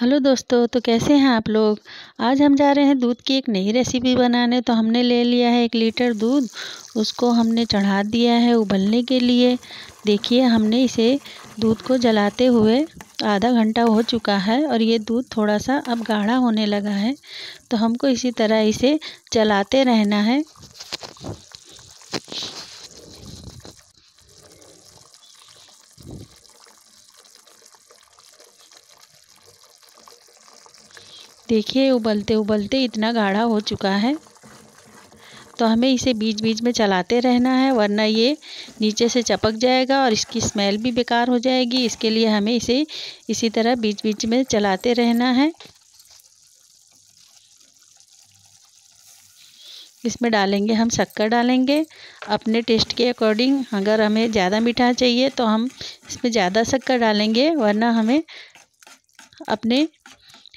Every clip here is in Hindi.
हेलो दोस्तों तो कैसे हैं आप लोग आज हम जा रहे हैं दूध की एक नई रेसिपी बनाने तो हमने ले लिया है एक लीटर दूध उसको हमने चढ़ा दिया है उबलने के लिए देखिए हमने इसे दूध को जलाते हुए आधा घंटा हो चुका है और ये दूध थोड़ा सा अब गाढ़ा होने लगा है तो हमको इसी तरह इसे जलाते रहना है देखिए उबलते उबलते इतना गाढ़ा हो चुका है तो हमें इसे बीच बीच में चलाते रहना है वरना ये नीचे से चपक जाएगा और इसकी स्मेल भी बेकार हो जाएगी इसके लिए हमें इसे इसी तरह बीच बीच में चलाते रहना है इसमें डालेंगे हम शक्कर डालेंगे अपने टेस्ट के अकॉर्डिंग अगर हमें ज़्यादा मीठा चाहिए तो हम इसमें ज़्यादा शक्कर डालेंगे वरना हमें अपने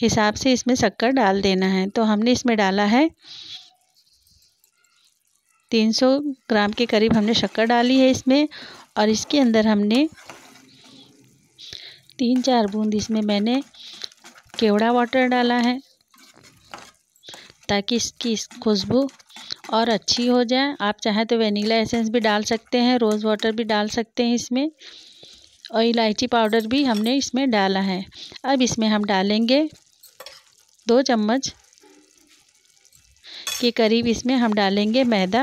हिसाब से इसमें शक्कर डाल देना है तो हमने इसमें डाला है 300 ग्राम के करीब हमने शक्कर डाली है इसमें और इसके अंदर हमने तीन चार बूंद इसमें मैंने केवड़ा वाटर डाला है ताकि इसकी खुशबू और अच्छी हो जाए आप चाहें तो वेनीला एसेंस भी डाल सकते हैं रोज़ वाटर भी डाल सकते हैं इसमें और इलायची पाउडर भी हमने इसमें डाला है अब इसमें हम डालेंगे दो चम्मच के करीब इसमें हम डालेंगे मैदा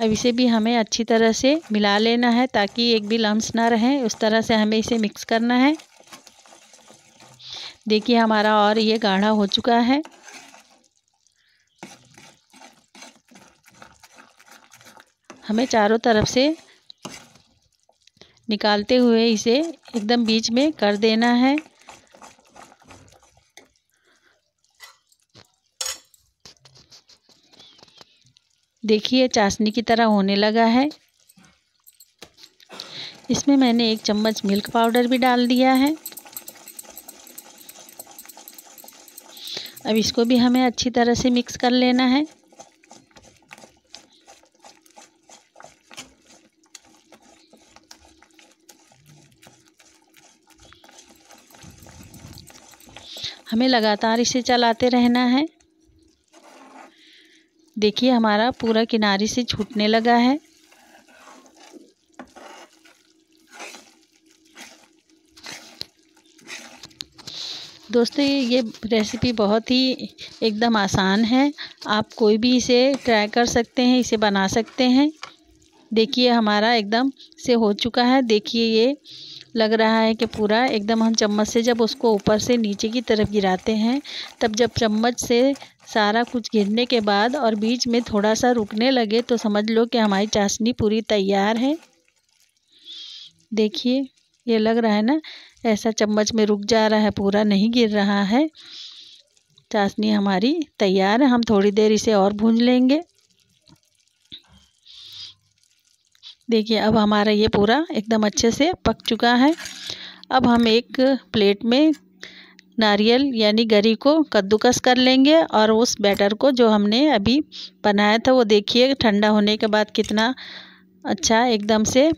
अब इसे भी हमें अच्छी तरह से मिला लेना है ताकि एक भी लम्स ना रहें उस तरह से हमें इसे मिक्स करना है देखिए हमारा और ये गाढ़ा हो चुका है हमें चारों तरफ से निकालते हुए इसे एकदम बीच में कर देना है देखिए चाशनी की तरह होने लगा है इसमें मैंने एक चम्मच मिल्क पाउडर भी डाल दिया है अब इसको भी हमें अच्छी तरह से मिक्स कर लेना है हमें लगातार इसे चलाते रहना है देखिए हमारा पूरा किनारे से छूटने लगा है दोस्तों ये रेसिपी बहुत ही एकदम आसान है आप कोई भी इसे ट्राई कर सकते हैं इसे बना सकते हैं देखिए हमारा एकदम से हो चुका है देखिए ये लग रहा है कि पूरा एकदम हम चम्मच से जब उसको ऊपर से नीचे की तरफ गिराते हैं तब जब चम्मच से सारा कुछ गिरने के बाद और बीच में थोड़ा सा रुकने लगे तो समझ लो कि हमारी चाशनी पूरी तैयार है देखिए ये लग रहा है ना ऐसा चम्मच में रुक जा रहा है पूरा नहीं गिर रहा है चाशनी हमारी तैयार है हम थोड़ी देर इसे और भून लेंगे देखिए अब हमारा ये पूरा एकदम अच्छे से पक चुका है अब हम एक प्लेट में नारियल यानी गरी को कद्दूकस कर लेंगे और उस बैटर को जो हमने अभी बनाया था वो देखिए ठंडा होने के बाद कितना अच्छा एकदम से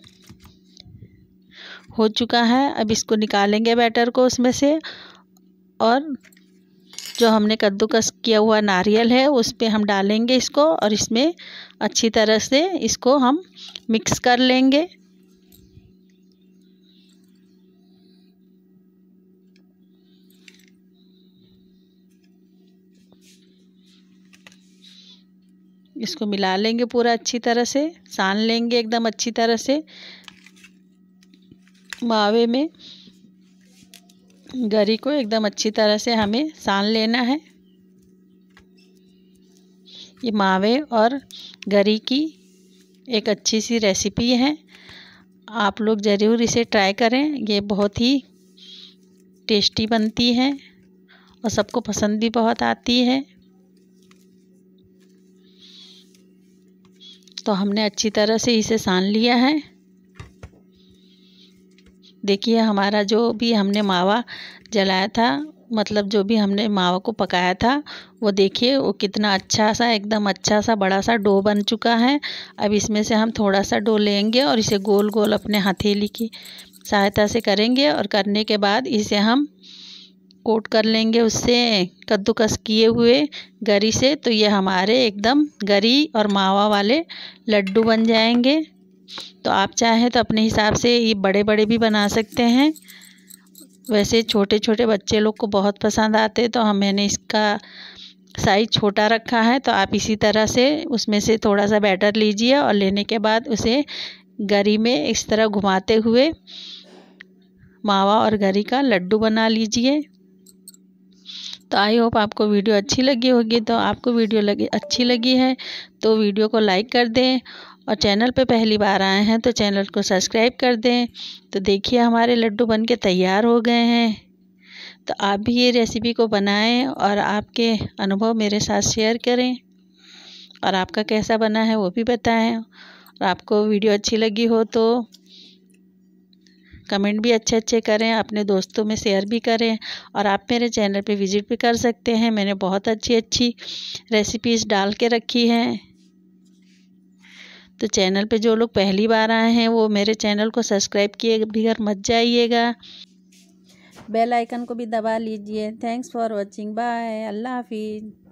हो चुका है अब इसको निकालेंगे बैटर को उसमें से और जो हमने कद्दूकस किया हुआ नारियल है उस पर हम डालेंगे इसको और इसमें अच्छी तरह से इसको हम मिक्स कर लेंगे इसको मिला लेंगे पूरा अच्छी तरह से सान लेंगे एकदम अच्छी तरह से मावे में गरी को एकदम अच्छी तरह से हमें सान लेना है ये मावे और गरी की एक अच्छी सी रेसिपी है आप लोग ज़रूर इसे ट्राई करें ये बहुत ही टेस्टी बनती है और सबको पसंद भी बहुत आती है तो हमने अच्छी तरह से इसे सान लिया है देखिए हमारा जो भी हमने मावा जलाया था मतलब जो भी हमने मावा को पकाया था वो देखिए वो कितना अच्छा सा एकदम अच्छा सा बड़ा सा डो बन चुका है अब इसमें से हम थोड़ा सा डो लेंगे और इसे गोल गोल अपने हथेली की सहायता से करेंगे और करने के बाद इसे हम कोट कर लेंगे उससे कद्दूकस किए हुए गरी से तो ये हमारे एकदम गरी और मावा वाले लड्डू बन जाएंगे तो आप चाहें तो अपने हिसाब से ये बड़े बड़े भी बना सकते हैं वैसे छोटे छोटे बच्चे लोग को बहुत पसंद आते तो हम मैंने इसका साइज़ छोटा रखा है तो आप इसी तरह से उसमें से थोड़ा सा बैटर लीजिए और लेने के बाद उसे गरी में इस तरह घुमाते हुए मावा और गरी का लड्डू बना लीजिए तो आई होप आपको वीडियो अच्छी लगी होगी तो आपको वीडियो लगी अच्छी लगी है तो वीडियो को लाइक कर दें और चैनल पे पहली बार आए हैं तो चैनल को सब्सक्राइब कर दें तो देखिए हमारे लड्डू बन के तैयार हो गए हैं तो आप भी ये रेसिपी को बनाएं और आपके अनुभव मेरे साथ शेयर करें और आपका कैसा बना है वो भी बताएं और आपको वीडियो अच्छी लगी हो तो कमेंट भी अच्छे अच्छे करें अपने दोस्तों में शेयर भी करें और आप मेरे चैनल पे विज़िट भी कर सकते हैं मैंने बहुत अच्छी अच्छी रेसिपीज़ डाल के रखी हैं तो चैनल पे जो लोग पहली बार आए हैं वो मेरे चैनल को सब्सक्राइब किए बिगैर मत जाइएगा बेल आइकन को भी दबा लीजिए thanks for watching bye Allah हाफिज़